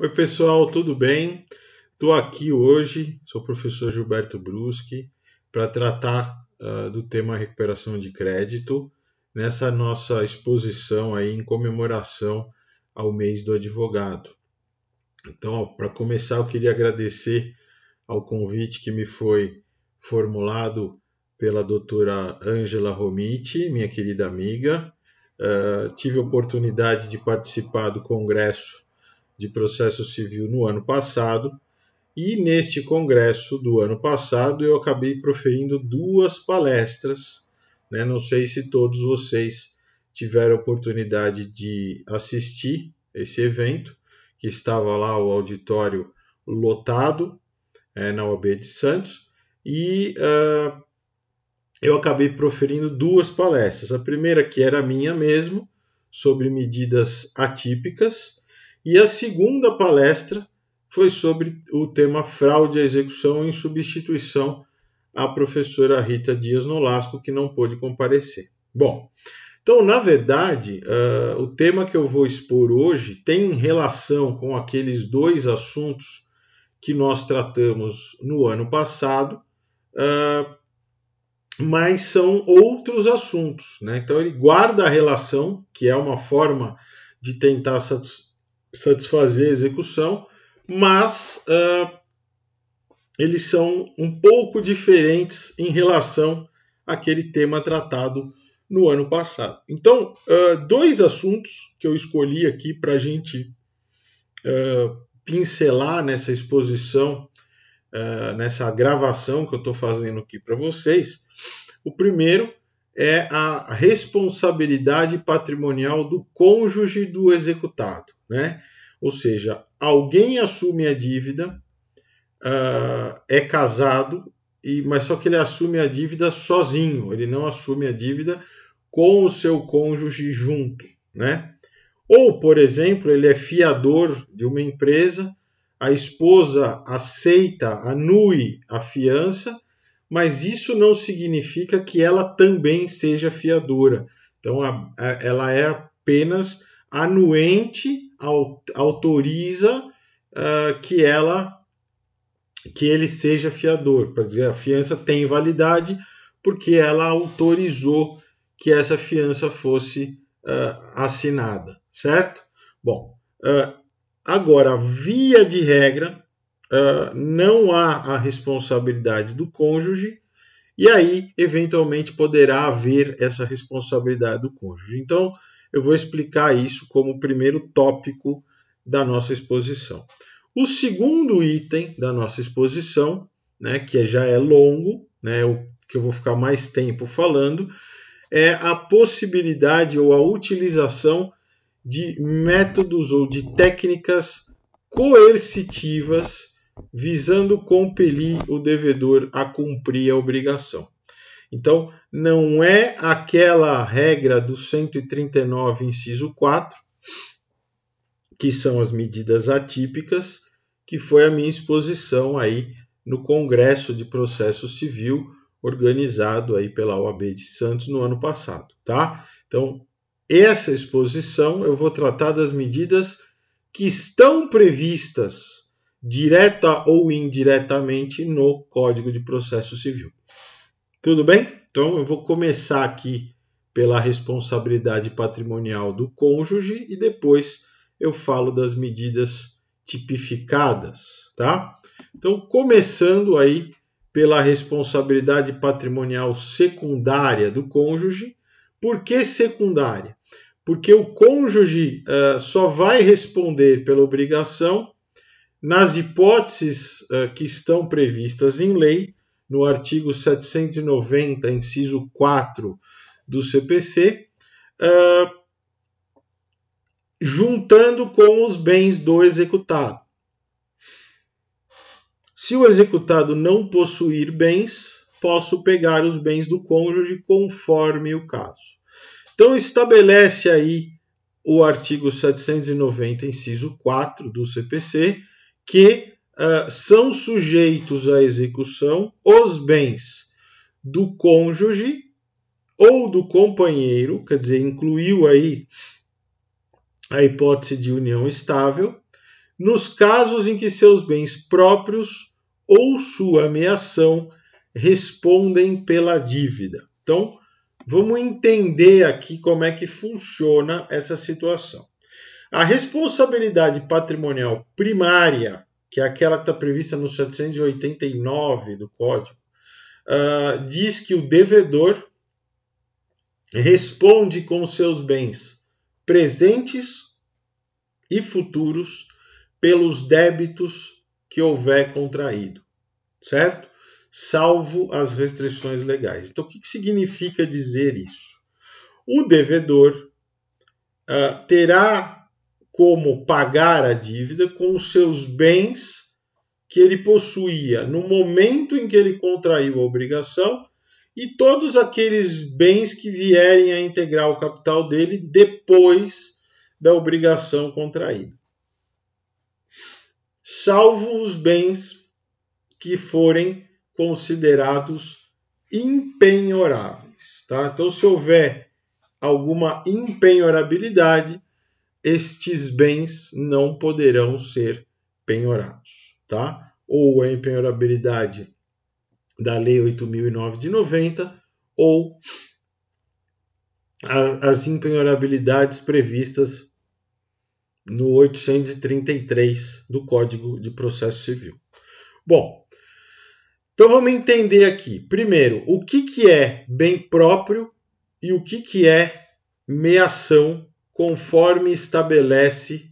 Oi, pessoal, tudo bem? Estou aqui hoje, sou o professor Gilberto Bruschi, para tratar uh, do tema recuperação de crédito nessa nossa exposição aí em comemoração ao mês do advogado. Então, para começar, eu queria agradecer ao convite que me foi formulado pela doutora Ângela Romiti, minha querida amiga. Uh, tive a oportunidade de participar do congresso de Processo Civil no ano passado, e neste congresso do ano passado eu acabei proferindo duas palestras. Né? Não sei se todos vocês tiveram a oportunidade de assistir esse evento, que estava lá o auditório lotado é, na UAB de Santos, e uh, eu acabei proferindo duas palestras. A primeira, que era minha mesmo, sobre medidas atípicas, e a segunda palestra foi sobre o tema fraude à execução em substituição à professora Rita Dias Nolasco, que não pôde comparecer. Bom, então, na verdade, uh, o tema que eu vou expor hoje tem relação com aqueles dois assuntos que nós tratamos no ano passado, uh, mas são outros assuntos. Né? Então, ele guarda a relação, que é uma forma de tentar satisfazer a execução, mas uh, eles são um pouco diferentes em relação àquele tema tratado no ano passado. Então, uh, dois assuntos que eu escolhi aqui para a gente uh, pincelar nessa exposição, nessa gravação que eu estou fazendo aqui para vocês. O primeiro é a responsabilidade patrimonial do cônjuge do executado. Né? Ou seja, alguém assume a dívida, uh, é casado, e, mas só que ele assume a dívida sozinho, ele não assume a dívida com o seu cônjuge junto. Né? Ou, por exemplo, ele é fiador de uma empresa, a esposa aceita, anui a fiança, mas isso não significa que ela também seja fiadora. Então, a, a, ela é apenas anuente autoriza uh, que ela que ele seja fiador. Para dizer, a fiança tem validade porque ela autorizou que essa fiança fosse uh, assinada, certo? Bom, uh, agora via de regra não há a responsabilidade do cônjuge e aí eventualmente poderá haver essa responsabilidade do cônjuge. Então, eu vou explicar isso como o primeiro tópico da nossa exposição. O segundo item da nossa exposição, né, que é, já é longo, né, o que eu vou ficar mais tempo falando, é a possibilidade ou a utilização de métodos ou de técnicas coercitivas visando compelir o devedor a cumprir a obrigação. Então, não é aquela regra do 139, inciso 4, que são as medidas atípicas, que foi a minha exposição aí no Congresso de Processo Civil organizado aí pela OAB de Santos no ano passado, tá? Então, essa exposição eu vou tratar das medidas que estão previstas direta ou indiretamente no Código de Processo Civil. Tudo bem? Então eu vou começar aqui pela responsabilidade patrimonial do cônjuge e depois eu falo das medidas tipificadas, tá? Então começando aí pela responsabilidade patrimonial secundária do cônjuge. Por que secundária? Porque o cônjuge uh, só vai responder pela obrigação nas hipóteses uh, que estão previstas em lei no artigo 790, inciso 4 do CPC, uh, ah, juntando com os bens do executado. Se o executado não possuir bens, posso pegar os bens do cônjuge conforme o caso. Então estabelece aí o artigo 790, inciso 4 do CPC, que uh, são sujeitos à execução os bens do cônjuge ou do companheiro, quer dizer, incluiu aí a hipótese de união estável, nos casos em que seus bens próprios ou sua ameação respondem pela dívida. Então, vamos entender aqui como é que funciona essa situação. A responsabilidade patrimonial primária que é aquela que está prevista no 789 do Código, uh, diz que o devedor responde com seus bens presentes e futuros pelos débitos que houver contraído, certo? Salvo as restrições legais. Então, o que, que significa dizer isso? O devedor uh, terá como pagar a dívida com os seus bens que ele possuía no momento em que ele contraiu a obrigação e todos aqueles bens que vierem a integrar o capital dele depois da obrigação contraída. Salvo os bens que forem considerados impenhoráveis. Tá? Então, se houver alguma impenhorabilidade, estes bens não poderão ser penhorados, tá? Ou a empenhorabilidade da Lei 8.009 de 90 ou a, as empenhorabilidades previstas no 833 do Código de Processo Civil. Bom, então vamos entender aqui. Primeiro, o que, que é bem próprio e o que, que é meação conforme estabelece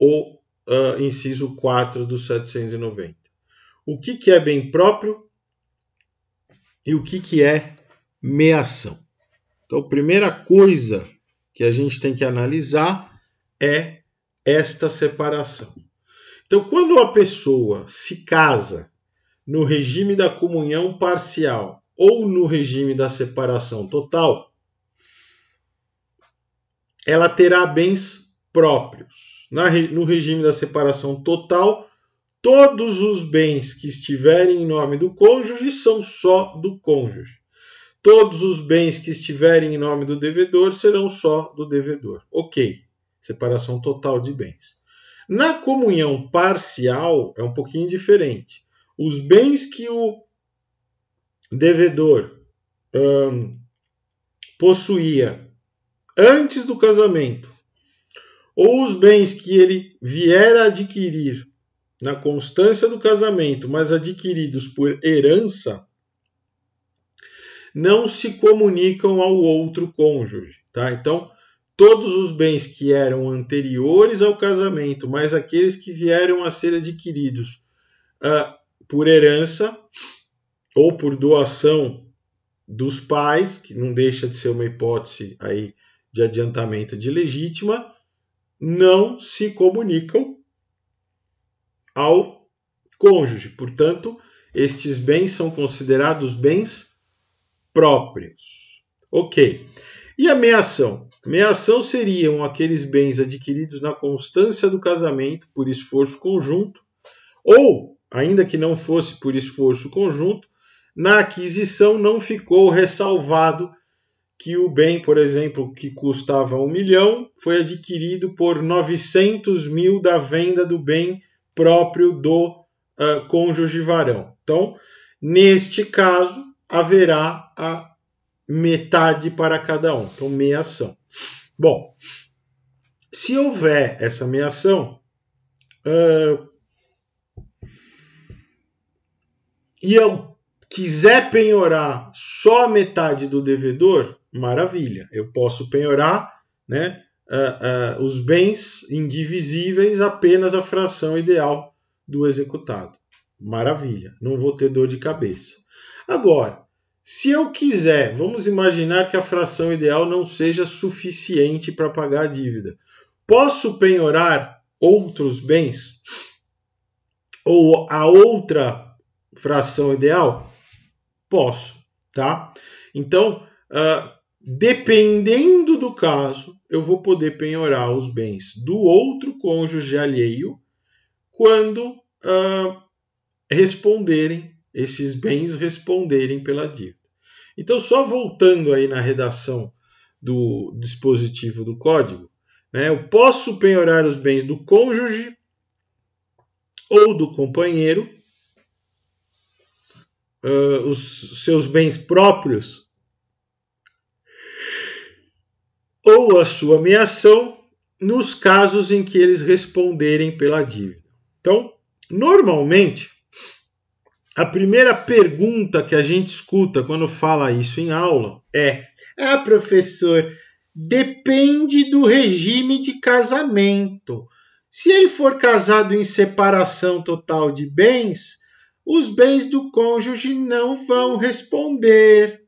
o uh, inciso 4 do 790. O que, que é bem próprio e o que, que é meação. Então, a primeira coisa que a gente tem que analisar é esta separação. Então, quando a pessoa se casa no regime da comunhão parcial ou no regime da separação total, ela terá bens próprios. Na, no regime da separação total, todos os bens que estiverem em nome do cônjuge são só do cônjuge. Todos os bens que estiverem em nome do devedor serão só do devedor. Ok, separação total de bens. Na comunhão parcial é um pouquinho diferente. Os bens que o devedor hum, possuía antes do casamento, ou os bens que ele vier a adquirir na constância do casamento, mas adquiridos por herança, não se comunicam ao outro cônjuge, tá? Então, todos os bens que eram anteriores ao casamento, mas aqueles que vieram a ser adquiridos uh, por herança ou por doação dos pais, que não deixa de ser uma hipótese aí de adiantamento de legítima não se comunicam ao cônjuge. Portanto, estes bens são considerados bens próprios. Ok. E a meação? Meação seriam aqueles bens adquiridos na constância do casamento por esforço conjunto, ou, ainda que não fosse por esforço conjunto, na aquisição não ficou ressalvado que o bem, por exemplo, que custava um milhão, foi adquirido por 900 mil da venda do bem próprio do uh, cônjuge varão. Então, neste caso, haverá a metade para cada um, então meiação. Bom, se houver essa meiação, uh, ah, e eu quiser penhorar só a metade do devedor, maravilha, eu posso penhorar né, uh, uh, os bens indivisíveis apenas a fração ideal do executado. Maravilha, não vou ter dor de cabeça. Agora, se eu quiser, vamos imaginar que a fração ideal não seja suficiente para pagar a dívida. Posso penhorar outros bens? Ou a outra fração ideal? Posso, tá? Então, uh, Dependendo do caso, eu vou poder penhorar os bens do outro cônjuge alheio quando uh, responderem, esses bens responderem pela dívida. Então, só voltando aí na redação do dispositivo do código, né, eu posso penhorar os bens do cônjuge ou do companheiro, uh, os seus bens próprios ou a sua ameação nos casos em que eles responderem pela dívida. Então, normalmente, a primeira pergunta que a gente escuta quando fala isso em aula é: Ah, professor, depende do regime de casamento. Se ele for casado em separação total de bens, os bens do cônjuge não vão responder.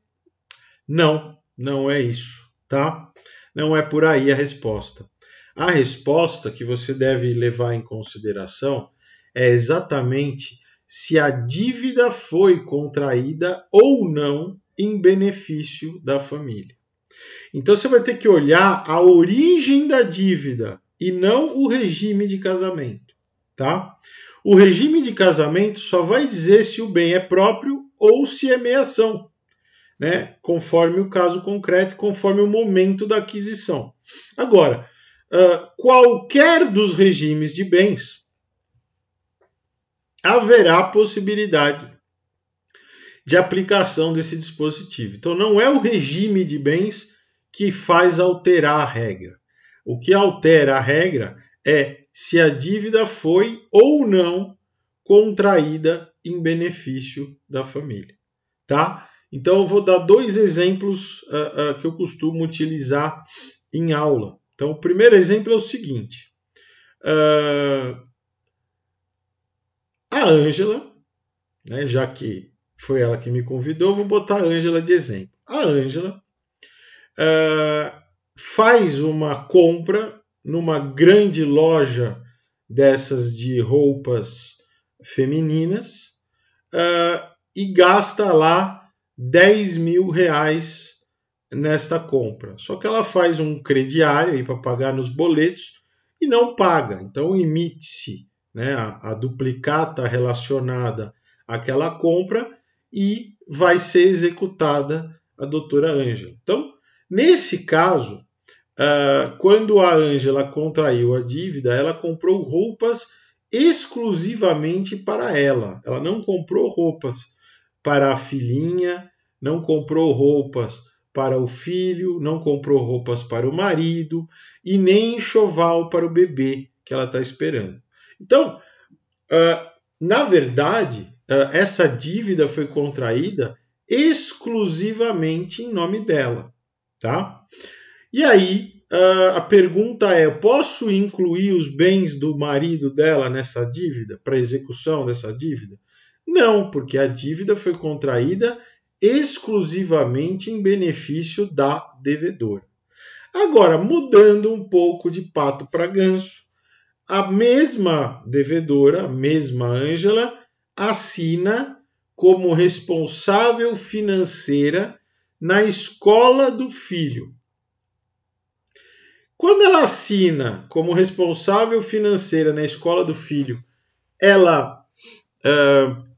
Não, não é isso, tá? Não é por aí a resposta. A resposta que você deve levar em consideração é exatamente se a dívida foi contraída ou não em benefício da família. Então você vai ter que olhar a origem da dívida e não o regime de casamento, tá? O regime de casamento só vai dizer se o bem é próprio ou se é meação né, conforme o caso concreto, conforme o momento da aquisição. Agora, uh, qualquer dos regimes de bens haverá possibilidade de aplicação desse dispositivo. Então, não é o regime de bens que faz alterar a regra. O que altera a regra é se a dívida foi ou não contraída em benefício da família, tá? Então, eu vou dar dois exemplos uh, uh, que eu costumo utilizar em aula. Então, o primeiro exemplo é o seguinte: uh, a Ângela, né, já que foi ela que me convidou, vou botar a Ângela de exemplo. A Ângela faz uma compra numa grande loja dessas de roupas femininas e gasta lá 10 mil reais nesta compra. Só que ela faz um crediário para pagar nos boletos e não paga. Então emite-se né, a, a duplicata tá relacionada àquela compra e vai ser executada a doutora Ângela. Então, nesse caso, uh, quando a Ângela contraiu a dívida, ela comprou roupas exclusivamente para ela. Ela não comprou roupas para a filhinha, não comprou roupas para o filho, não comprou roupas para o marido e nem enxoval para o bebê que ela está esperando. Então, ah, na verdade, ah, essa dívida foi contraída exclusivamente em nome dela, tá? E aí ah, a pergunta é: posso incluir os bens do marido dela nessa dívida para execução dessa dívida? Não, porque a dívida foi contraída exclusivamente em benefício da devedora. Agora, mudando um pouco de pato para ganso, a mesma devedora, a mesma Ângela, assina como responsável financeira na escola do filho. Quando ela assina como responsável financeira na escola do filho, ela uh,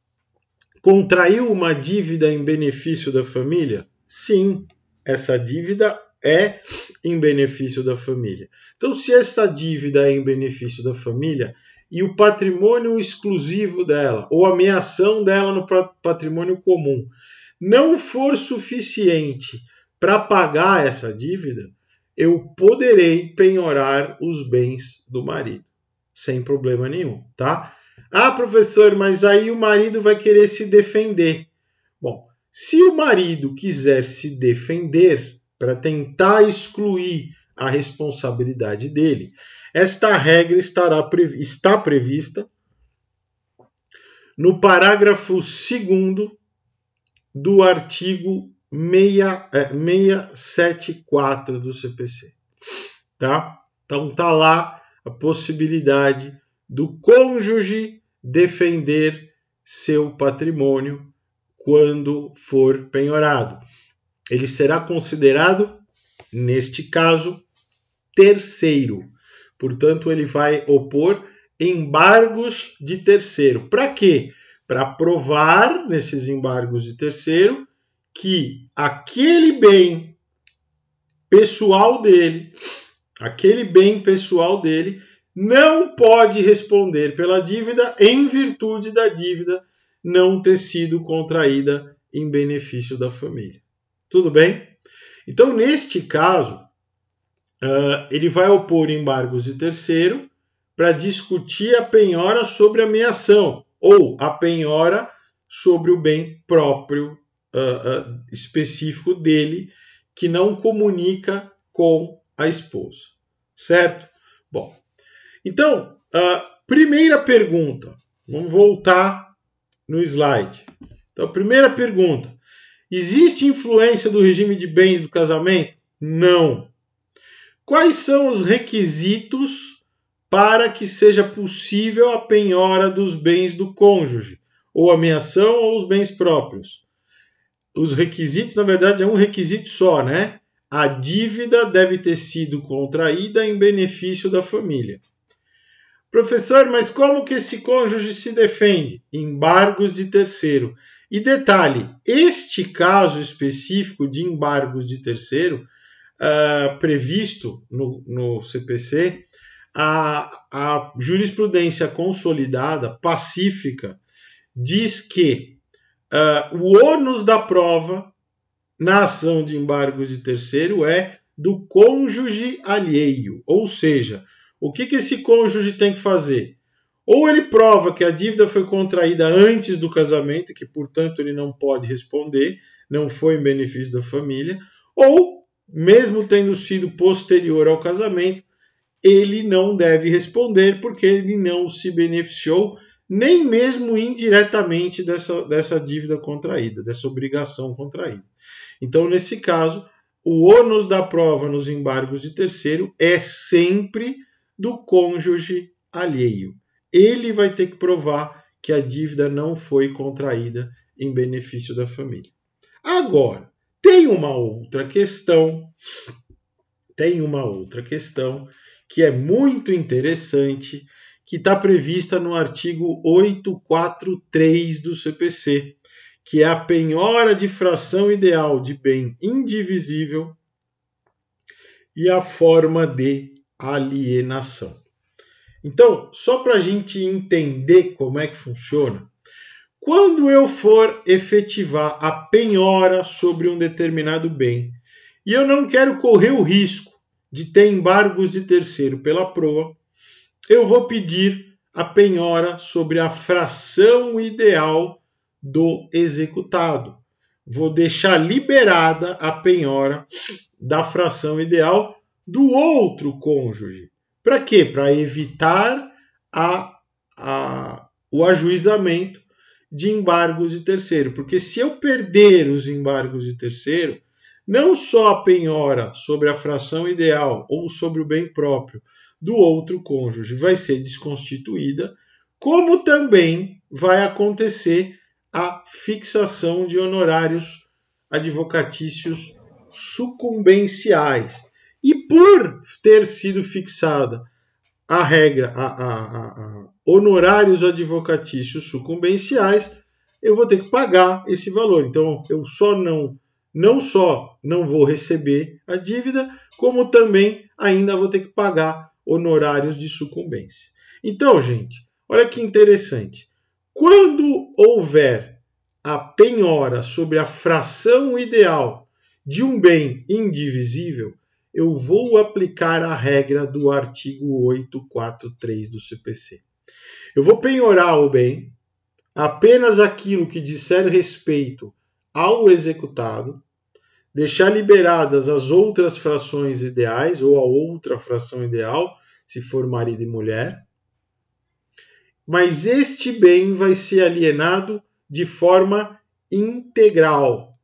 Contraiu uma dívida em benefício da família? Sim, essa dívida é em benefício da família. Então, se essa dívida é em benefício da família e o patrimônio exclusivo dela, ou a ameação dela no patrimônio comum, não for suficiente para pagar essa dívida, eu poderei penhorar os bens do marido, sem problema nenhum, tá? Ah, professor, mas aí o marido vai querer se defender. Bom, se o marido quiser se defender para tentar excluir a responsabilidade dele, esta regra estará previ está prevista no parágrafo 2 do artigo 674 é, do CPC. Tá? Então tá lá a possibilidade do cônjuge defender seu patrimônio quando for penhorado. Ele será considerado, neste caso, terceiro. Portanto, ele vai opor embargos de terceiro. Para quê? Para provar nesses embargos de terceiro que aquele bem pessoal dele, aquele bem pessoal dele não pode responder pela dívida em virtude da dívida não ter sido contraída em benefício da família. Tudo bem? Então, neste caso, uh, ele vai opor embargos de terceiro para discutir a penhora sobre a ameação ou a penhora sobre o bem próprio uh, uh, específico dele que não comunica com a esposa, certo? Bom, então, a primeira pergunta. Vamos voltar no slide. Então, primeira pergunta. Existe influência do regime de bens do casamento? Não. Quais são os requisitos para que seja possível a penhora dos bens do cônjuge, ou a ameação ou os bens próprios? Os requisitos, na verdade, é um requisito só, né? A dívida deve ter sido contraída em benefício da família. Professor, mas como que esse cônjuge se defende? Embargos de terceiro. E detalhe: este caso específico de embargos de terceiro, uh, previsto no, no CPC, a, a, jurisprudência consolidada, pacífica, diz que uh, o ônus da prova na ação de embargos de terceiro é do cônjuge alheio, ou seja, o que, que esse cônjuge tem que fazer? Ou ele prova que a dívida foi contraída antes do casamento, que portanto ele não pode responder, não foi em benefício da família, ou mesmo tendo sido posterior ao casamento, ele não deve responder porque ele não se beneficiou nem mesmo indiretamente dessa, dessa dívida contraída, dessa obrigação contraída. Então, nesse caso, o ônus da prova nos embargos de terceiro é sempre do cônjuge alheio. Ele vai ter que provar que a dívida não foi contraída em benefício da família. Agora, tem uma outra questão, tem uma outra questão que é muito interessante, que está prevista no artigo 843 do CPC, que é a penhora de fração ideal de bem indivisível e a forma de alienação. Então, só para a gente entender como é que funciona, quando eu for efetivar a penhora sobre um determinado bem e eu não quero correr o risco de ter embargos de terceiro pela proa, eu vou pedir a penhora sobre a fração ideal do executado. Vou deixar liberada a penhora da fração ideal do outro cônjuge. Para quê? Para evitar a, a, o ajuizamento de embargos de terceiro. Porque se eu perder os embargos de terceiro, não só a penhora sobre a fração ideal ou sobre o bem próprio do outro cônjuge vai ser desconstituída, como também vai acontecer a fixação de honorários advocatícios sucumbenciais. E por ter sido fixada a regra, a, a, a, honorários advocatícios sucumbenciais, eu vou ter que pagar esse valor. Então, eu só não, não só não vou receber a dívida, como também ainda vou ter que pagar honorários de sucumbência. Então, gente, olha que interessante. Quando houver a penhora sobre a fração ideal de um bem indivisível, eu vou aplicar a regra do artigo 843 do CPC. Eu vou penhorar o bem apenas aquilo que disser respeito ao executado, deixar liberadas as outras frações ideais ou a outra fração ideal, se for marido e mulher. Mas este bem vai ser alienado de forma integral.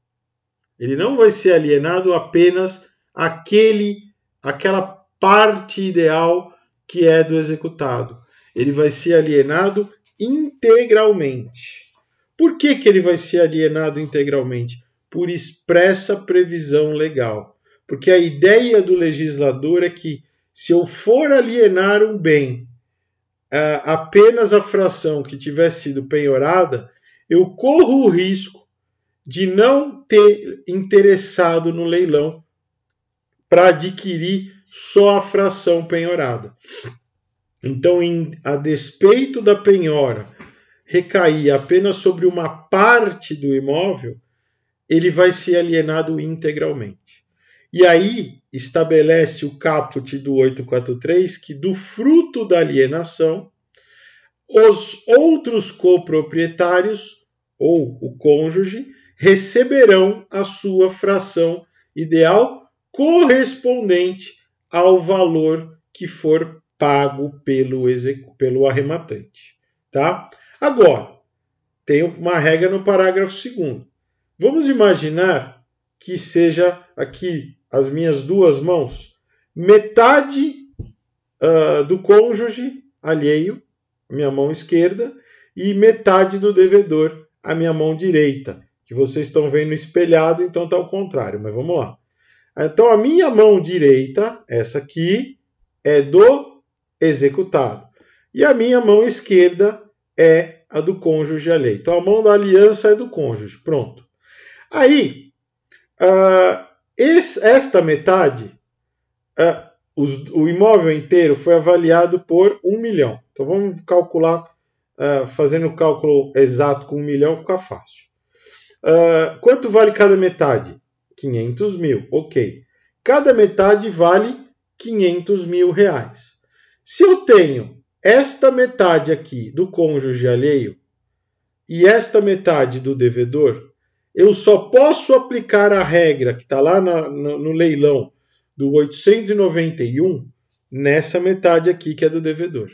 Ele não vai ser alienado apenas aquele, aquela parte ideal que é do executado. Ele vai ser alienado integralmente. Por que, que ele vai ser alienado integralmente? Por expressa previsão legal. Porque a ideia do legislador é que, se eu for alienar um bem, é, apenas a fração que tiver sido penhorada, eu corro o risco de não ter interessado no leilão para adquirir só a fração penhorada. Então, em, a despeito da penhora recair apenas sobre uma parte do imóvel, ele vai ser alienado integralmente. E aí estabelece o caput do 843 que do fruto da alienação, os outros coproprietários ou o cônjuge receberão a sua fração ideal correspondente ao valor que for pago pelo, pelo arrematante. Tá? Agora, tem uma regra no parágrafo 2. Vamos imaginar que seja aqui as minhas duas mãos, metade uh, do cônjuge alheio, minha mão esquerda, e metade do devedor, a minha mão direita, que vocês estão vendo espelhado, então está ao contrário, mas vamos lá. Então, a minha mão direita, essa aqui, é do executado. E a minha mão esquerda é a do cônjuge alheio. Então, a mão da aliança é do cônjuge. Pronto. Aí, uh, esse, esta metade, uh, os, o imóvel inteiro foi avaliado por um milhão. Então, vamos calcular, uh, fazendo o cálculo exato com um milhão, fica fácil. quanto vale cada metade? 500 mil, ok. Cada metade vale 500 mil reais. Se eu tenho esta metade aqui do cônjuge alheio e esta metade do devedor, eu só posso aplicar a regra que está lá na, no, no leilão do 891 nessa metade aqui que é do devedor.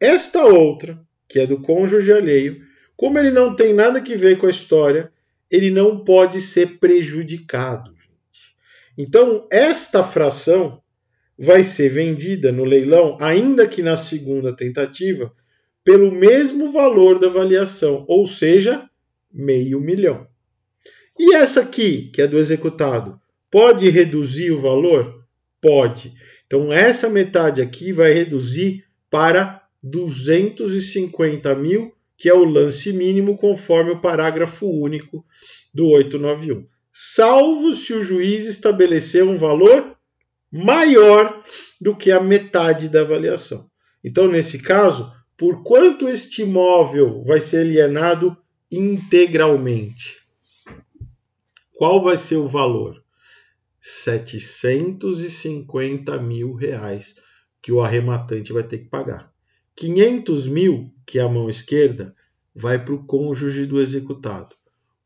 Esta outra, que é do cônjuge alheio, como ele não tem nada que ver com a história, ele não pode ser prejudicado. Gente. Então, esta fração vai ser vendida no leilão, ainda que na segunda tentativa, pelo mesmo valor da avaliação, ou seja, meio milhão. E essa aqui, que é do executado, pode reduzir o valor? Pode. Então, essa metade aqui vai reduzir para 250 mil que é o lance mínimo conforme o parágrafo único do 891, salvo se o juiz estabelecer um valor maior do que a metade da avaliação. Então, nesse caso, por quanto este imóvel vai ser alienado integralmente? Qual vai ser o valor? 750 mil reais que o arrematante vai ter que pagar. 500 mil que é a mão esquerda, vai para o cônjuge do executado.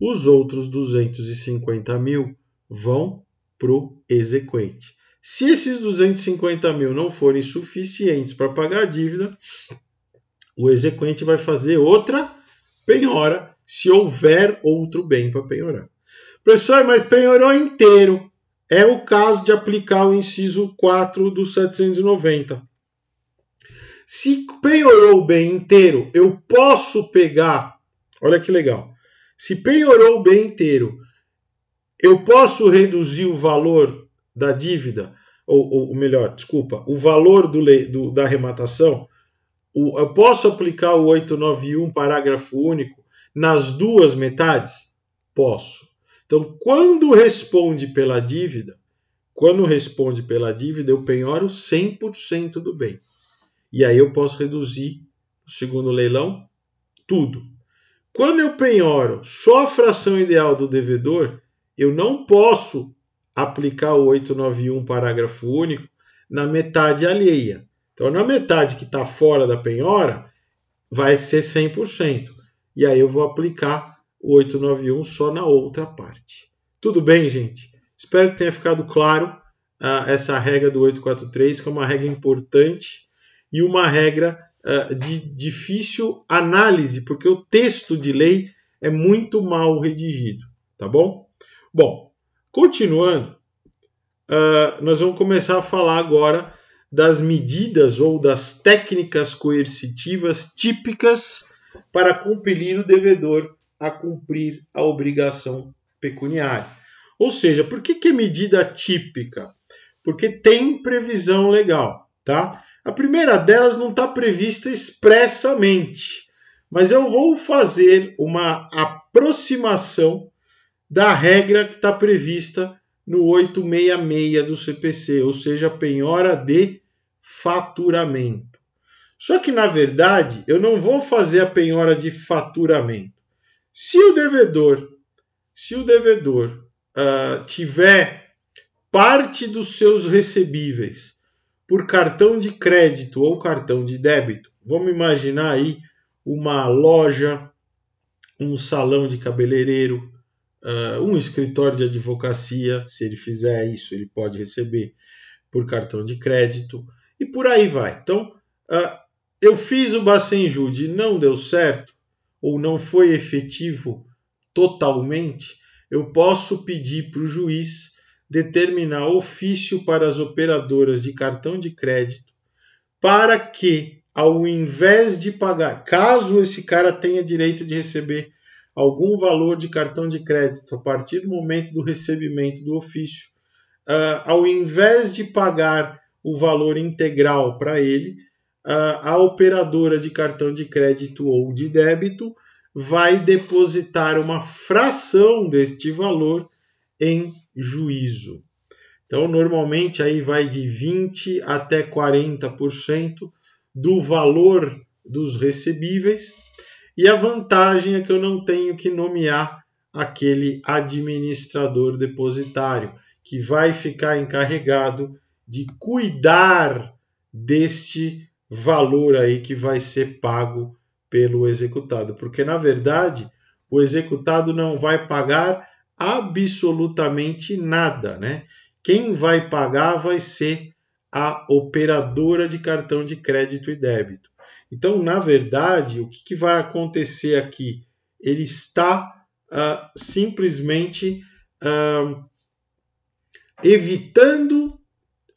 Os outros 250 mil vão para o exequente. Se esses 250 mil não forem suficientes para pagar a dívida, o exequente vai fazer outra penhora, se houver outro bem para penhorar. Professor, mas penhorou inteiro. É o caso de aplicar o inciso 4 do 790. Se penhorou o bem inteiro, eu posso pegar. Olha que legal. Se penhorou o bem inteiro, eu posso reduzir o valor da dívida, ou, ou melhor, desculpa, o valor do, do, da arrematação. O, eu posso aplicar o 891, parágrafo único, nas duas metades? Posso. Então, quando responde pela dívida, quando responde pela dívida, eu penhoro 100% do bem. E aí eu posso reduzir, segundo o leilão, tudo. Quando eu penhoro só a fração ideal do devedor, eu não posso aplicar o 891, parágrafo único, na metade alheia. Então, na metade que está fora da penhora, vai ser 100%. E aí eu vou aplicar o 891 só na outra parte. Tudo bem, gente? Espero que tenha ficado claro uh, essa regra do 843, que é uma regra importante e uma regra uh, de difícil análise, porque o texto de lei é muito mal redigido, tá bom? Bom, continuando, uh, nós vamos começar a falar agora das medidas ou das técnicas coercitivas típicas para compelir o devedor a cumprir a obrigação pecuniária. Ou seja, por que, que é medida típica? Porque tem previsão legal, tá? A primeira delas não está prevista expressamente, mas eu vou fazer uma aproximação da regra que está prevista no 866 do CPC, ou seja, penhora de faturamento. Só que, na verdade, eu não vou fazer a penhora de faturamento. Se o devedor, se o devedor uh, tiver parte dos seus recebíveis por cartão de crédito ou cartão de débito. Vamos imaginar aí uma loja, um salão de cabeleireiro, uh, um escritório de advocacia. Se ele fizer isso, ele pode receber por cartão de crédito e por aí vai. Então, uh, eu fiz o Bacenjude, não deu certo ou não foi efetivo totalmente. Eu posso pedir para o juiz determinar ofício para as operadoras de cartão de crédito para que, ao invés de pagar, caso esse cara tenha direito de receber algum valor de cartão de crédito a partir do momento do recebimento do ofício, uh, ao invés de pagar o valor integral para ele, uh, a operadora de cartão de crédito ou de débito vai depositar uma fração deste valor em juízo. Então, normalmente aí vai de 20 até 40% do valor dos recebíveis. E a vantagem é que eu não tenho que nomear aquele administrador depositário, que vai ficar encarregado de cuidar deste valor aí que vai ser pago pelo executado, porque na verdade o executado não vai pagar absolutamente nada, né? Quem vai pagar vai ser a operadora de cartão de crédito e débito. Então, na verdade, o que, que vai acontecer aqui? Ele está uh, simplesmente uh, evitando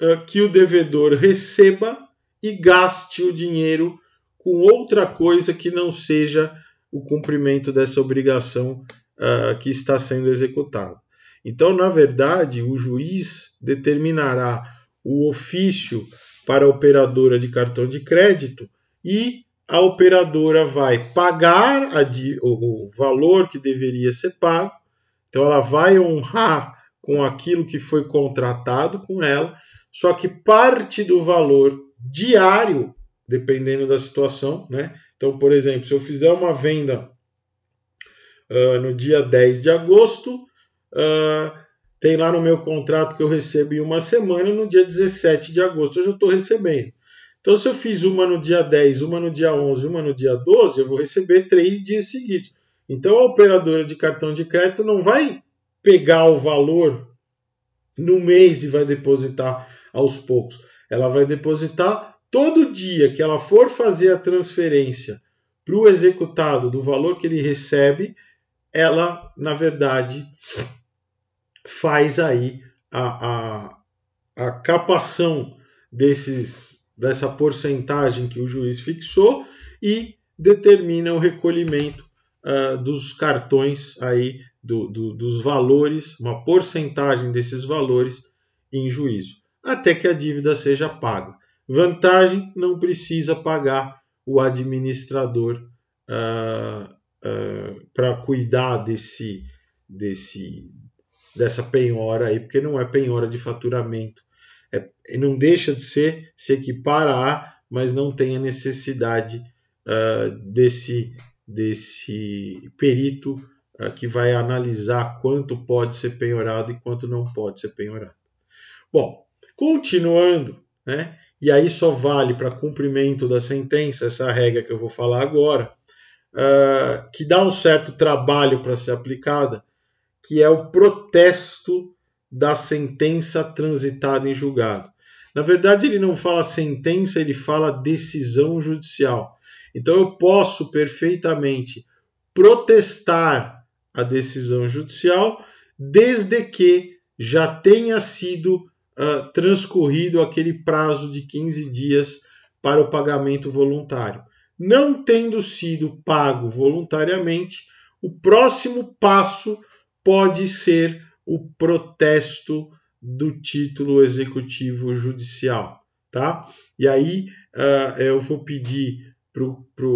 uh, que o devedor receba e gaste o dinheiro com outra coisa que não seja o cumprimento dessa obrigação uh, que está sendo executado. Então, na verdade, o juiz determinará o ofício para a operadora de cartão de crédito e a operadora vai pagar o, valor que deveria ser pago, então ela vai honrar com aquilo que foi contratado com ela, só que parte do valor diário, dependendo da situação, né? Então, por exemplo, se eu fizer uma venda ah, no dia 10 de agosto. Uh, tem lá no meu contrato que eu recebo em uma semana, no dia 17 de agosto eu já estou recebendo. Então, se eu fiz uma no dia 10, uma no dia 11, uma no dia 12, eu vou receber três dias seguidos. Então, a operadora de cartão de crédito não vai pegar o valor no mês e vai depositar aos poucos. Ela vai depositar todo dia que ela for fazer a transferência para o executado do valor que ele recebe, ela, na verdade, faz aí a, a, a capação desses, dessa porcentagem que o juiz fixou e determina o recolhimento uh, dos cartões aí do, do, dos valores, uma porcentagem desses valores em juízo, até que a dívida seja paga. Vantagem: não precisa pagar o administrador uh, para cuidar desse, desse, dessa penhora aí, porque não é penhora de faturamento. É, não deixa de ser, se equipara a, mas não tem a necessidade uh, desse, desse perito uh, que vai analisar quanto pode ser penhorado e quanto não pode ser penhorado. Bom, continuando, né? E aí só vale para cumprimento da sentença essa regra que eu vou falar agora. Ah, que dá um certo trabalho para ser aplicada, que é o protesto da sentença transitada em julgado. Na verdade, ele não fala sentença, ele fala decisão judicial. Então, eu posso perfeitamente protestar a decisão judicial desde que já tenha sido uh, transcorrido aquele prazo de 15 dias para o pagamento voluntário não tendo sido pago voluntariamente, o próximo passo pode ser o protesto do título executivo judicial, tá? E aí uh, eu vou pedir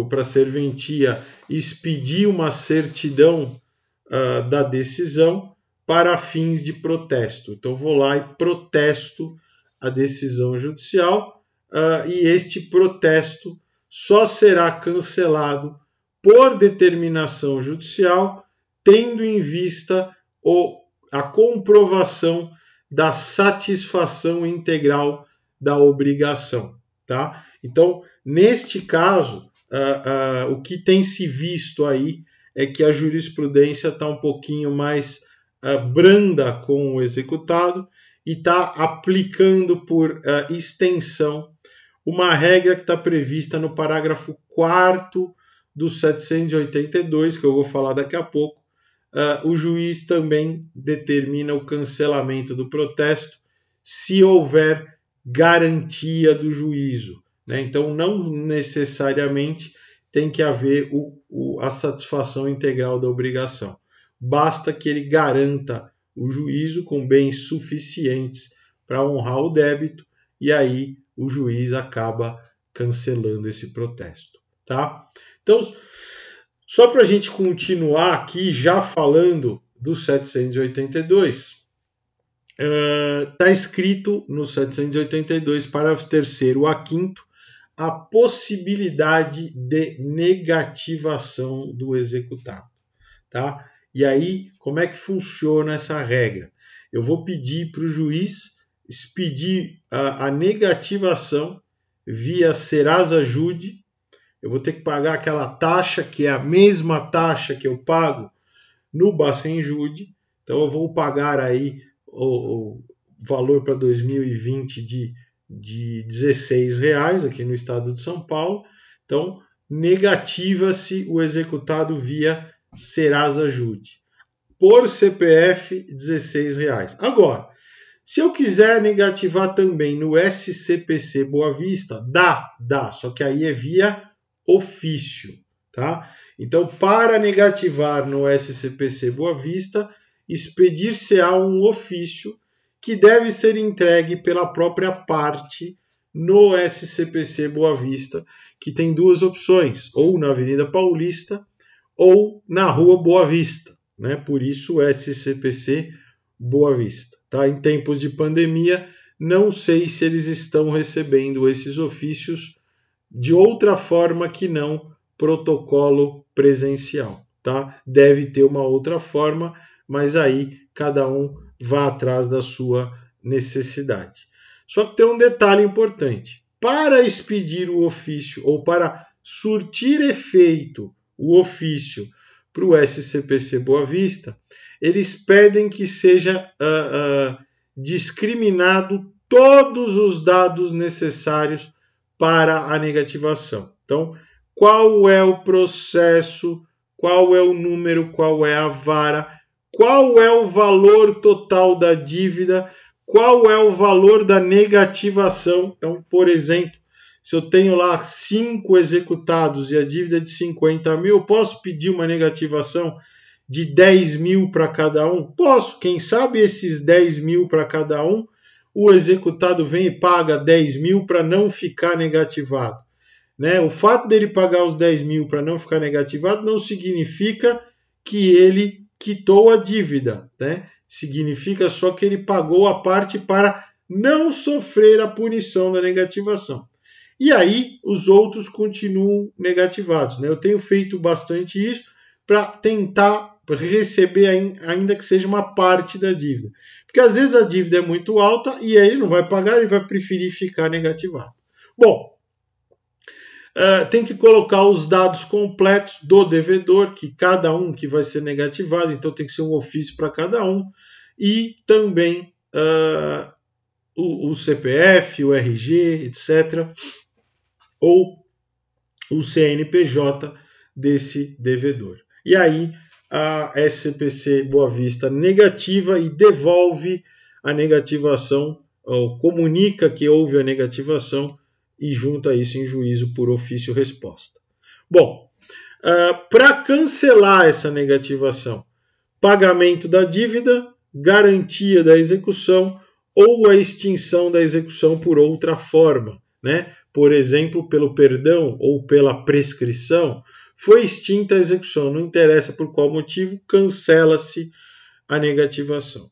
para a serventia expedir uma certidão uh, da decisão para fins de protesto. Então vou lá e protesto a decisão judicial uh, e este protesto só será cancelado por determinação judicial, tendo em vista o, a comprovação da satisfação integral da obrigação. Tá? Então, neste caso, uh, uh, o que tem se visto aí é que a jurisprudência está um pouquinho mais uh, branda com o executado e está aplicando por extensão uma regra que está prevista no parágrafo 4 do 782, que eu vou falar daqui a pouco, uh, o juiz também determina o cancelamento do protesto se houver garantia do juízo. Né? Então, não necessariamente tem que haver o, o, a satisfação integral da obrigação. Basta que ele garanta o juízo com bens suficientes para honrar o débito, e aí o juiz acaba cancelando esse protesto, tá? Então, só para a gente continuar aqui já falando do 782, está uh, escrito no 782, parágrafo 3 a 5 a possibilidade de negativação do executado, tá? E aí, como é que funciona essa regra? Eu vou pedir para o juiz expedir a, a negativação via Serasa Jude, eu vou ter que pagar aquela taxa que é a mesma taxa que eu pago no Bacen Jude, então eu vou pagar aí o, o valor para 2020 de, de 16 reais aqui no estado de São Paulo, então negativa-se o executado via Serasa Jude. Por CPF, 16 reais. Agora, se eu quiser negativar também no SCPC Boa Vista, dá, dá, só que aí é via ofício, tá? Então, para negativar no SCPC Boa Vista, expedir-se-á um ofício que deve ser entregue pela própria parte no SCPC Boa Vista, que tem duas opções, ou na Avenida Paulista ou na Rua Boa Vista, né? Por isso SCPC Boa Vista. Tá? Em tempos de pandemia, não sei se eles estão recebendo esses ofícios de outra forma que não protocolo presencial. Tá? Deve ter uma outra forma, mas aí cada um vá atrás da sua necessidade. Só que tem um detalhe importante. Para expedir o ofício ou para surtir efeito o ofício para o SCPC Boa Vista, eles pedem que seja uh, uh, discriminado todos os dados necessários para a negativação. Então, qual é o processo, qual é o número, qual é a vara, qual é o valor total da dívida, qual é o valor da negativação. Então, por exemplo, se eu tenho lá cinco executados e a dívida é de 50 mil, eu posso pedir uma negativação de 10 mil para cada um? Posso, quem sabe esses 10 mil para cada um, o executado vem e paga 10 mil para não ficar negativado. Né? O fato dele pagar os 10 mil para não ficar negativado não significa que ele quitou a dívida, né? significa só que ele pagou a parte para não sofrer a punição da negativação e aí os outros continuam negativados. Né? Eu tenho feito bastante isso para tentar receber, ainda que seja uma parte da dívida. Porque às vezes a dívida é muito alta e aí ele não vai pagar, ele vai preferir ficar negativado. Bom, Uh, tem que colocar os dados completos do devedor, que cada um que vai ser negativado, então tem que ser um ofício para cada um, e também uh, o, o, CPF, o RG, etc ou o CNPJ desse devedor. E aí a SCPC Boa Vista negativa e devolve a negativação, ou comunica que houve a negativação e junta isso em juízo por ofício resposta. Bom, ah, para cancelar essa negativação, pagamento da dívida, garantia da execução ou a extinção da execução por outra forma né, por exemplo, pelo perdão ou pela prescrição, foi extinta a execução, não interessa por qual motivo, cancela-se a negativação.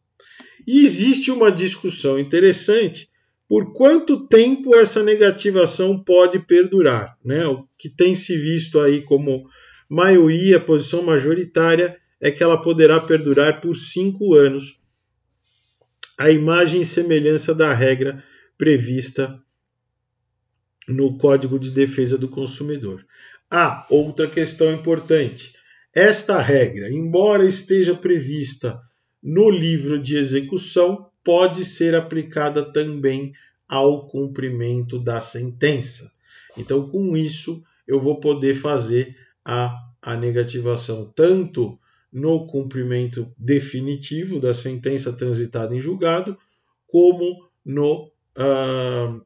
E existe uma discussão interessante por quanto tempo essa negativação pode perdurar. Né? O que tem se visto aí como maioria, posição majoritária, é que ela poderá perdurar por cinco anos, a imagem e semelhança da regra prevista no Código de Defesa do Consumidor. Ah, outra questão importante. Esta regra, embora esteja prevista no livro de execução, pode ser aplicada também ao cumprimento da sentença. Então, com isso, eu vou poder fazer a, a negativação tanto no cumprimento definitivo da sentença transitada em julgado, como no, uh,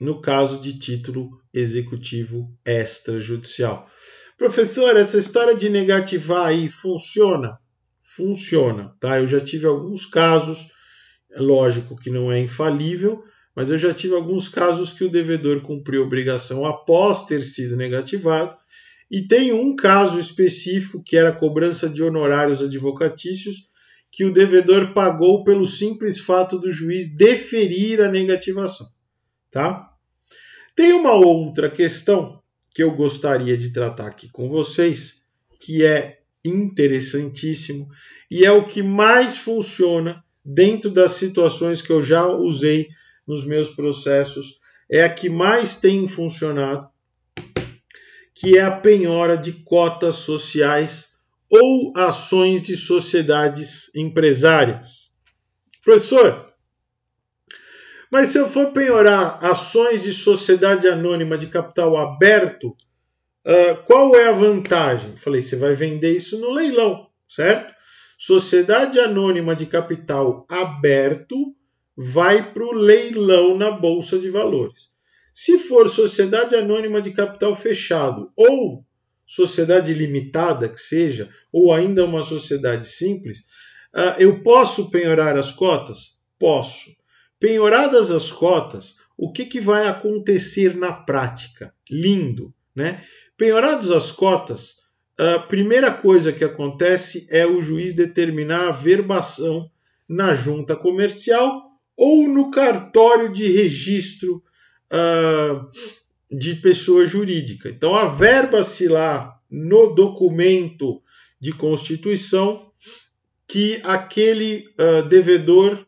no caso de título executivo extrajudicial. Professor, essa história de negativar aí funciona? Funciona, tá? Eu já tive alguns casos, é lógico que não é infalível, mas eu já tive alguns casos que o devedor cumpriu obrigação após ter sido negativado, e tem um caso específico que era a cobrança de honorários advocatícios, que o devedor pagou pelo simples fato do juiz deferir a negativação, tá? Tem uma outra questão que eu gostaria de tratar aqui com vocês, que é interessantíssimo e é o que mais funciona dentro das situações que eu já usei nos meus processos, é a que mais tem funcionado, que é a penhora de cotas sociais ou ações de sociedades empresárias. Professor, mas se eu for penhorar ações de sociedade anônima de capital aberto, uh, qual é a vantagem? Falei, você vai vender isso no leilão, certo? Sociedade anônima de capital aberto vai para o leilão na Bolsa de Valores. Se for sociedade anônima de capital fechado ou sociedade limitada que seja, ou ainda uma sociedade simples, uh, eu posso penhorar as cotas? Posso. Penhoradas as cotas, o que, que vai acontecer na prática? Lindo, né? Penhoradas as cotas, a primeira coisa que acontece é o juiz determinar a verbação na junta comercial ou no cartório de registro uh, de pessoa jurídica. Então, a verba-se lá no documento de constituição que aquele uh, devedor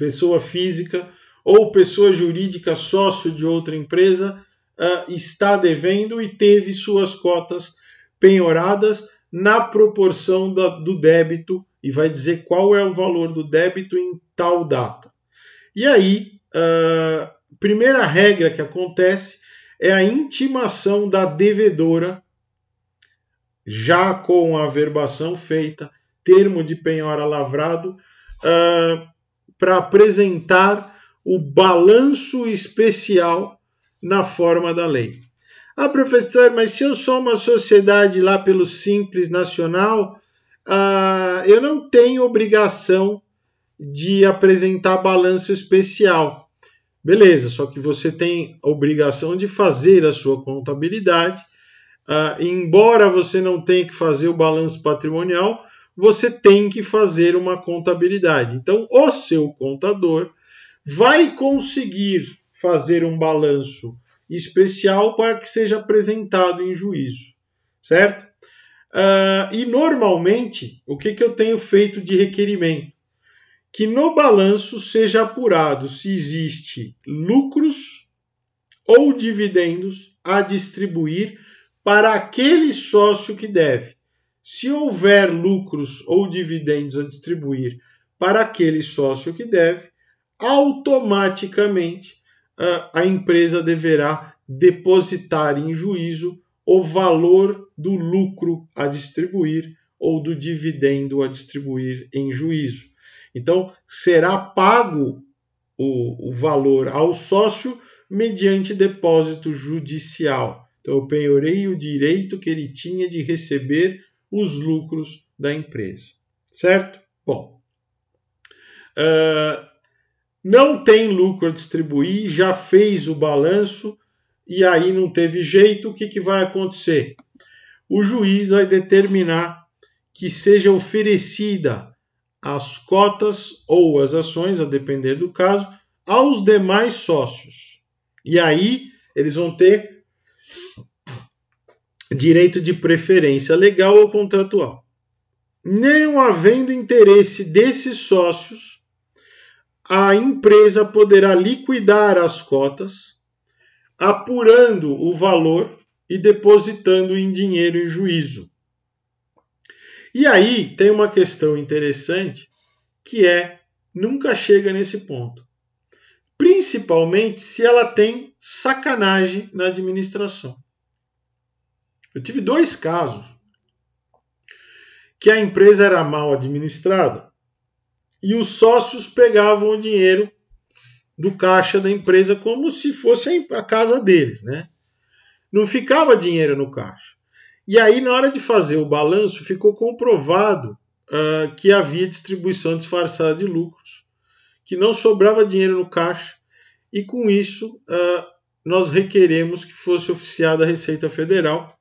pessoa física ou pessoa jurídica sócio de outra empresa uh, está devendo e teve suas cotas penhoradas na proporção da, do débito e vai dizer qual é o valor do débito em tal data. E aí, uh, primeira regra que acontece é a intimação da devedora, já com a averbação feita, termo de penhora lavrado, uh, para apresentar o balanço especial na forma da lei. Ah, professor, mas se eu sou uma sociedade lá pelo Simples Nacional, ah, eu não tenho obrigação de apresentar balanço especial. Beleza, só que você tem a obrigação de fazer a sua contabilidade. Ah, embora você não tenha que fazer o balanço patrimonial, você tem que fazer uma contabilidade. Então, o seu contador vai conseguir fazer um balanço especial para que seja apresentado em juízo, certo? Uh, e normalmente, o que, que eu tenho feito de requerimento? Que no balanço seja apurado se existe lucros ou dividendos a distribuir para aquele sócio que deve. Se houver lucros ou dividendos a distribuir para aquele sócio que deve, automaticamente ah, a empresa deverá depositar em juízo o valor do lucro a distribuir ou do dividendo a distribuir em juízo. Então, será pago o, o valor ao sócio mediante depósito judicial. Então, eu penhorei o direito que ele tinha de receber os lucros da empresa. Certo? Bom. Uh, não tem lucro a distribuir, já fez o balanço e aí não teve jeito, o que, que vai acontecer? O juiz vai determinar que seja oferecida as cotas ou as ações, a depender do caso, aos demais sócios. E aí eles vão ter direito de preferência legal ou contratual. nem havendo interesse desses sócios, a empresa poderá liquidar as cotas, apurando o valor e depositando em dinheiro em juízo. E aí tem uma questão interessante que é nunca chega nesse ponto. Principalmente se ela tem sacanagem na administração. Eu tive dois casos que a empresa era mal administrada e os sócios pegavam o dinheiro do caixa da empresa como se fosse a casa deles, né? Não ficava dinheiro no caixa. E aí, na hora de fazer o balanço, ficou comprovado uh, que havia distribuição disfarçada de lucros, que não sobrava dinheiro no caixa, e com isso uh, nós requeremos que fosse oficiada a Receita Federal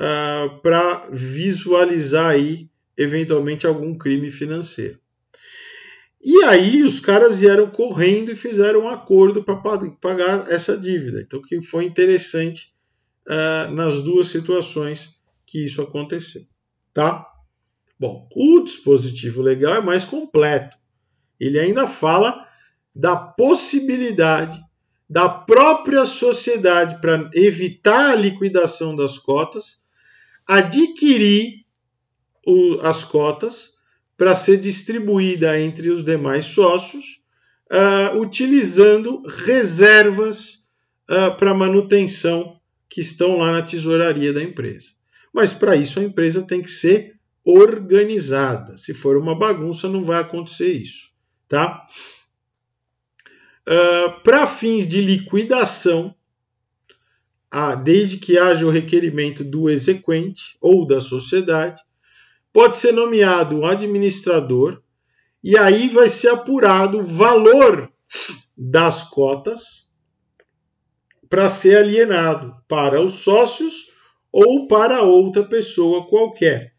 uh, ah, para visualizar aí eventualmente algum crime financeiro. E aí os caras vieram correndo e fizeram um acordo para pagar essa dívida. Então que foi interessante uh, nas duas situações que isso aconteceu, tá? Bom, o dispositivo legal é mais completo. Ele ainda fala da possibilidade da própria sociedade para evitar a liquidação das cotas adquirir o, as cotas para ser distribuída entre os demais sócios, uh, utilizando reservas uh, para manutenção que estão lá na tesouraria da empresa. Mas para isso a empresa tem que ser organizada. Se for uma bagunça, não vai acontecer isso, tá? Uh, para fins de liquidação, a, ah, desde que haja o requerimento do exequente ou da sociedade, pode ser nomeado um administrador e aí vai ser apurado o valor das cotas para ser alienado para os sócios ou para outra pessoa qualquer.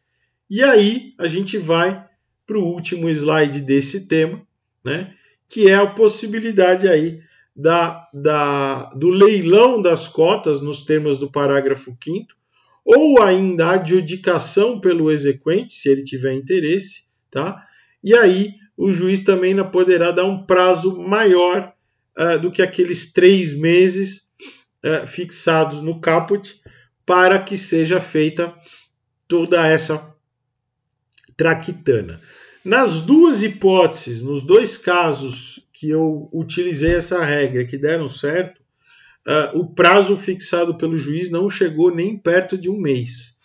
E aí a gente vai para o último slide desse tema, né, que é a possibilidade aí da, da, do leilão das cotas nos termos do parágrafo 5 ou ainda a adjudicação pelo exequente, se ele tiver interesse, tá? E aí o juiz também poderá dar um prazo maior uh, do que aqueles três meses uh, fixados no caput para que seja feita toda essa traquitana. Nas duas hipóteses, nos dois casos que eu utilizei essa regra que deram certo, uh, o prazo fixado pelo juiz não chegou nem perto de um mês.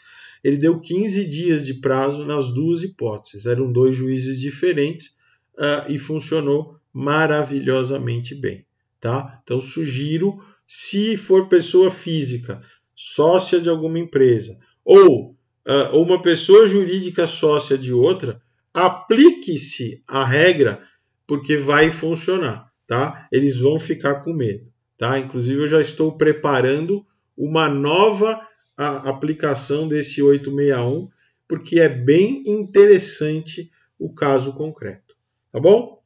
Ele deu 15 dias de prazo nas duas hipóteses. Eram dois juízes diferentes uh, e funcionou maravilhosamente bem. Tá? Então, sugiro, se for pessoa física, sócia de alguma empresa, ou uh, uma pessoa jurídica sócia de outra, aplique-se a regra, porque vai funcionar, tá? Eles vão ficar com medo, tá? Inclusive, eu já estou preparando uma nova aplicação desse 861, porque é bem interessante o caso concreto, tá bom?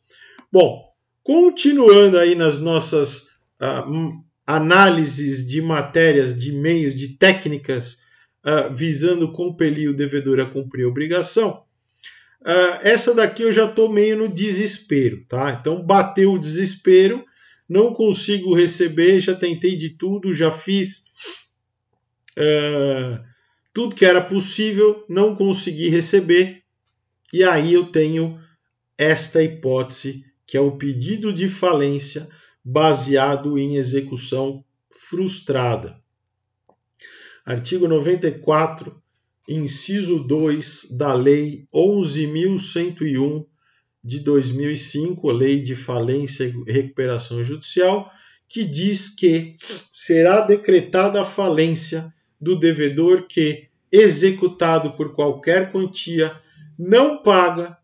Bom, continuando aí nas nossas uh, análises de matérias, de meios, de técnicas uh, visando compelir o devedor a cumprir a obrigação, Uh, essa daqui eu já estou meio no desespero, tá? Então bateu o desespero, não consigo receber, já tentei de tudo, já fiz uh, tudo que era possível, não consegui receber, e aí eu tenho esta hipótese, que é o pedido de falência baseado em execução frustrada. Artigo 94 inciso 2 da Lei 11.101 de 2005, Lei de Falência e Recuperação Judicial, que diz que será decretada a falência do devedor que, executado por qualquer quantia, não paga,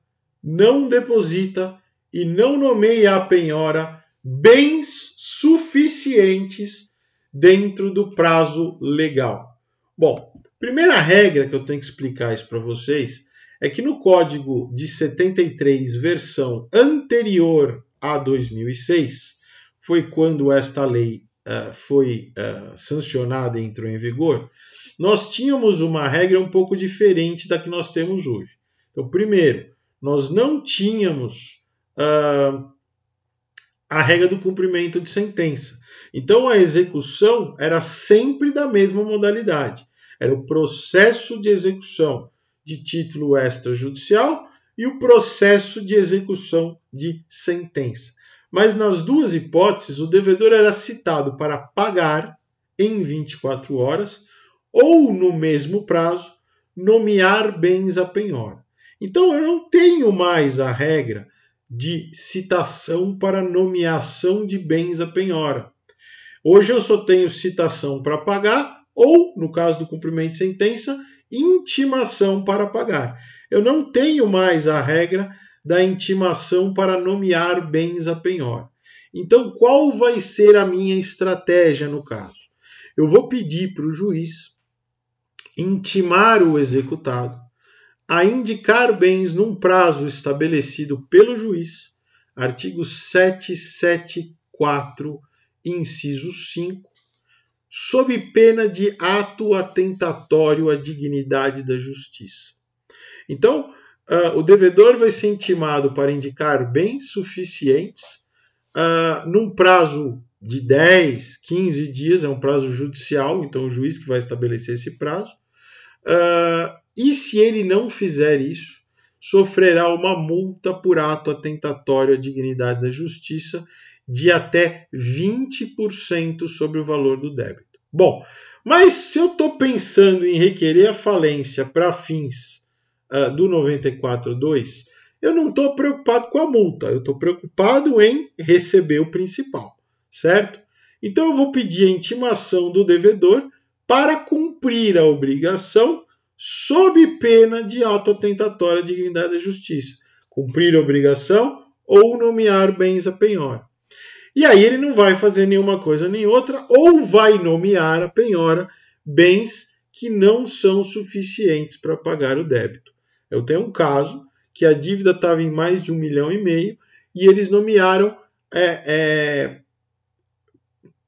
não deposita e não nomeia a penhora bens suficientes dentro do prazo legal. Bom, Primeira regra que eu tenho que explicar isso para vocês é que no código de 73, versão anterior a 2006, foi quando esta lei uh, foi uh, sancionada e entrou em vigor, nós tínhamos uma regra um pouco diferente da que nós temos hoje. Então, primeiro, nós não tínhamos uh, a regra do cumprimento de sentença. Então, a execução era sempre da mesma modalidade. Era o processo de execução de título extrajudicial e o processo de execução de sentença. Mas nas duas hipóteses, o devedor era citado para pagar em 24 horas ou no mesmo prazo nomear bens à penhora. Então eu não tenho mais a regra de citação para nomeação de bens à penhora. Hoje eu só tenho citação para pagar ou, no caso do cumprimento de sentença, intimação para pagar. Eu não tenho mais a regra da intimação para nomear bens a penhora. Então, qual vai ser a minha estratégia no caso? Eu vou pedir para o juiz intimar o executado a indicar bens num prazo estabelecido pelo juiz, artigo 774, inciso 5, sob pena de ato atentatório à dignidade da justiça. Então, uh, o devedor vai ser intimado para indicar bens suficientes uh, num prazo de 10, 15 dias, é um prazo judicial, então o juiz que vai estabelecer esse prazo. Uh, e se ele não fizer isso, sofrerá uma multa por ato atentatório à dignidade da justiça de até 20% sobre o valor do débito. Bom, mas se eu estou pensando em requerer a falência para fins uh, do 94.2, eu não estou preocupado com a multa, eu estou preocupado em receber o principal, certo? Então eu vou pedir a intimação do devedor para cumprir a obrigação sob pena de ato atentatório à dignidade da justiça, cumprir a obrigação ou nomear bens a penhora. E aí ele não vai fazer nenhuma coisa nem outra, ou vai nomear a penhora bens que não são suficientes para pagar o débito. Eu tenho um caso que a dívida estava em mais de um milhão e meio e eles nomearam é, é,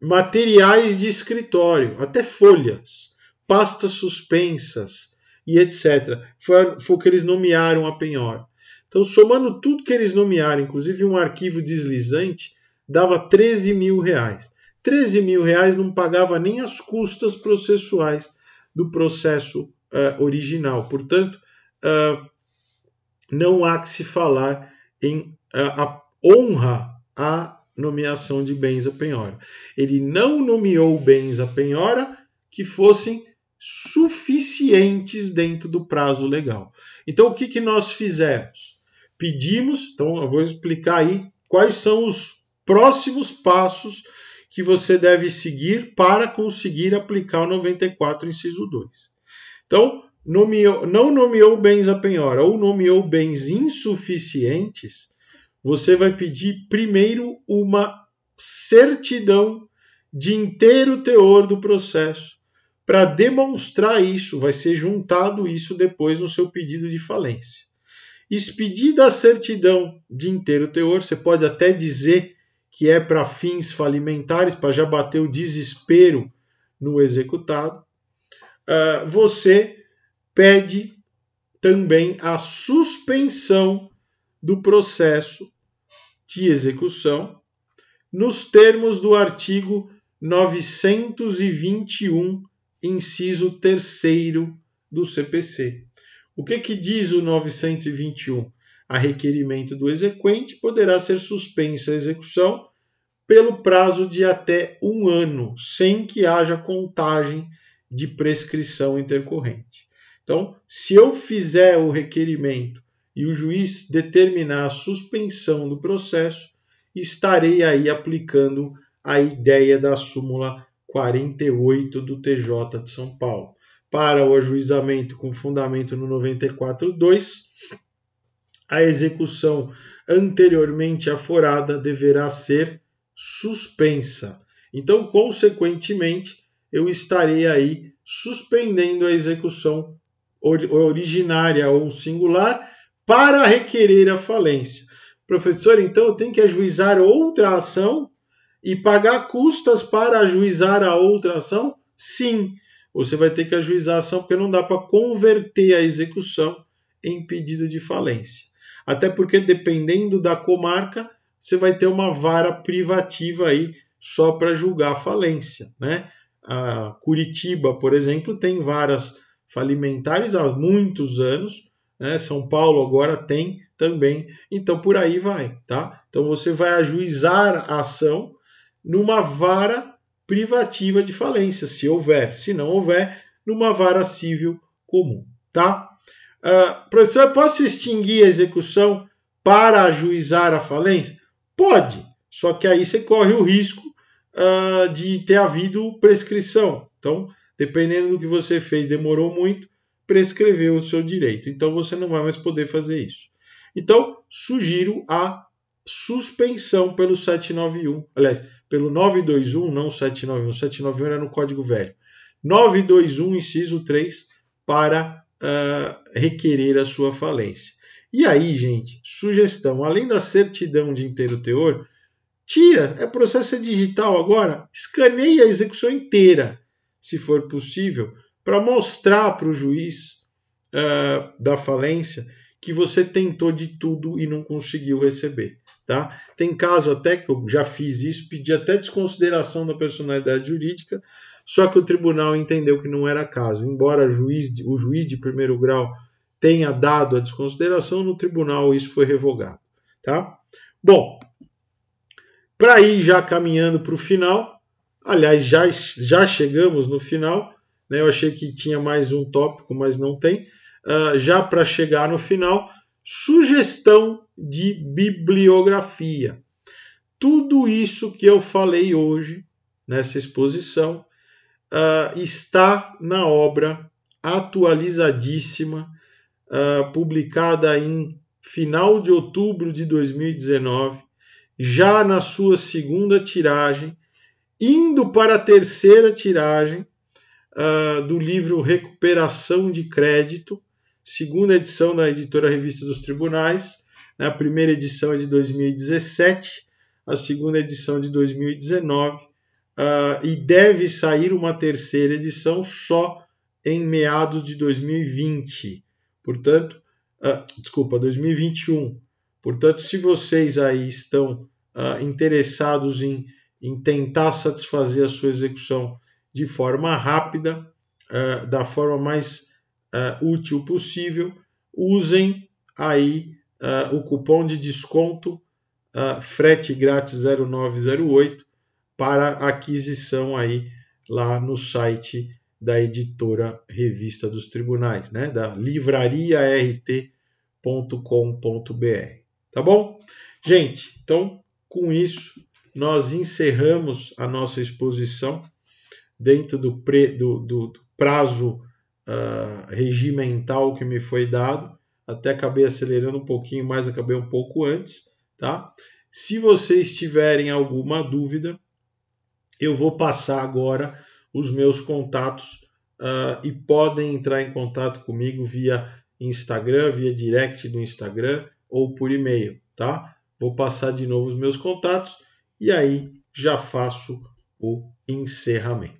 materiais de escritório, até folhas, pastas suspensas e etc. Foi, foi o que eles nomearam a penhora. Então, somando tudo que eles nomearam, inclusive um arquivo deslizante, dava 13 mil reais. 13 mil reais não pagava nem as custas processuais do processo uh, original. Portanto, uh, não há que se falar em uh, honra à nomeação de bens à penhora. Ele não nomeou bens à penhora que fossem suficientes dentro do prazo legal. Então, o que, que nós fizemos? Pedimos, então eu vou explicar aí quais são os próximos passos que você deve seguir para conseguir aplicar o 94, inciso 2. Então, nomeou, não nomeou bens a penhora ou nomeou bens insuficientes, você vai pedir primeiro uma certidão de inteiro teor do processo. Para demonstrar isso, vai ser juntado isso depois no seu pedido de falência. Expedida a certidão de inteiro teor, você pode até dizer que é para fins falimentares, para já bater o desespero no executado, ah, você pede também a suspensão do processo de execução nos termos do artigo 921, inciso 3 do CPC. O que, que diz o 921? a requerimento do exequente, poderá ser suspensa a execução pelo prazo de até um ano, sem que haja contagem de prescrição intercorrente. Então, se eu fizer o requerimento e o juiz determinar a suspensão do processo, estarei aí aplicando a ideia da súmula 48 do TJ de São Paulo. Para o ajuizamento com fundamento no 94.2, a execução anteriormente aforada deverá ser suspensa. Então, consequentemente, eu estarei aí suspendendo a execução originária ou singular para requerer a falência. Professor, então eu tenho que ajuizar outra ação e pagar custas para ajuizar a outra ação? Sim, você vai ter que ajuizar a ação porque não dá para converter a execução em pedido de falência até porque dependendo da comarca, você vai ter uma vara privativa aí só para julgar a falência, né? A Curitiba, por exemplo, tem varas falimentares há muitos anos, né? São Paulo agora tem também. Então por aí vai, tá? Então você vai ajuizar a ação numa vara privativa de falência, se houver, se não houver, numa vara civil comum, tá? Uh, professor, posso extinguir a execução para ajuizar a falência? Pode, só que aí você corre o risco uh, de ter havido prescrição. Então, dependendo do que você fez, demorou muito, prescreveu o seu direito. Então, você não vai mais poder fazer isso. Então, sugiro a suspensão pelo 791, aliás, pelo 921, não 791, 791 era no Código Velho. 921, inciso 3, para uh, requerer a sua falência. E aí, gente, sugestão: além da certidão de inteiro teor, tira, é processo é digital agora, escaneia a execução inteira, se for possível, para mostrar para o juiz uh, da falência que você tentou de tudo e não conseguiu receber. Tá? Tem caso até que eu já fiz isso, pedi até desconsideração da personalidade jurídica, só que o tribunal entendeu que não era caso. Embora juiz de, o juiz de primeiro grau tenha dado a desconsideração, no tribunal isso foi revogado. Tá? Bom, para ir já caminhando para o final, aliás, já, já chegamos no final. Né? Eu achei que tinha mais um tópico, mas não tem. Uh, já para chegar no final, sugestão de bibliografia. Tudo isso que eu falei hoje nessa exposição uh, está na obra atualizadíssima, uh, publicada em final de outubro de 2019, já na sua segunda tiragem, indo para a terceira tiragem uh, do livro Recuperação de Crédito, segunda edição da editora Revista dos Tribunais. Né, a primeira edição é de 2017, a segunda edição de 2019 uh, e deve sair uma terceira edição só em meados de 2020. Portanto, uh, desculpa, 2021. Portanto, se vocês aí estão uh, interessados em, em, tentar satisfazer a sua execução de forma rápida, uh, da forma mais útil possível, usem aí o cupom de desconto frete grátis 0908 para aquisição aí lá no site da editora Revista dos Tribunais, né? da rt.com.br, Tá bom? Gente, então com isso nós encerramos a nossa exposição dentro do, pre, do, do, do prazo uh, regimental que me foi dado. Até acabei acelerando um pouquinho mais, acabei um pouco antes, tá? Se vocês tiverem alguma dúvida, eu vou passar agora os meus contatos uh, e podem entrar em contato comigo via Instagram, via direct do Instagram ou por e-mail, tá? Vou passar de novo os meus contatos e aí já faço o encerramento.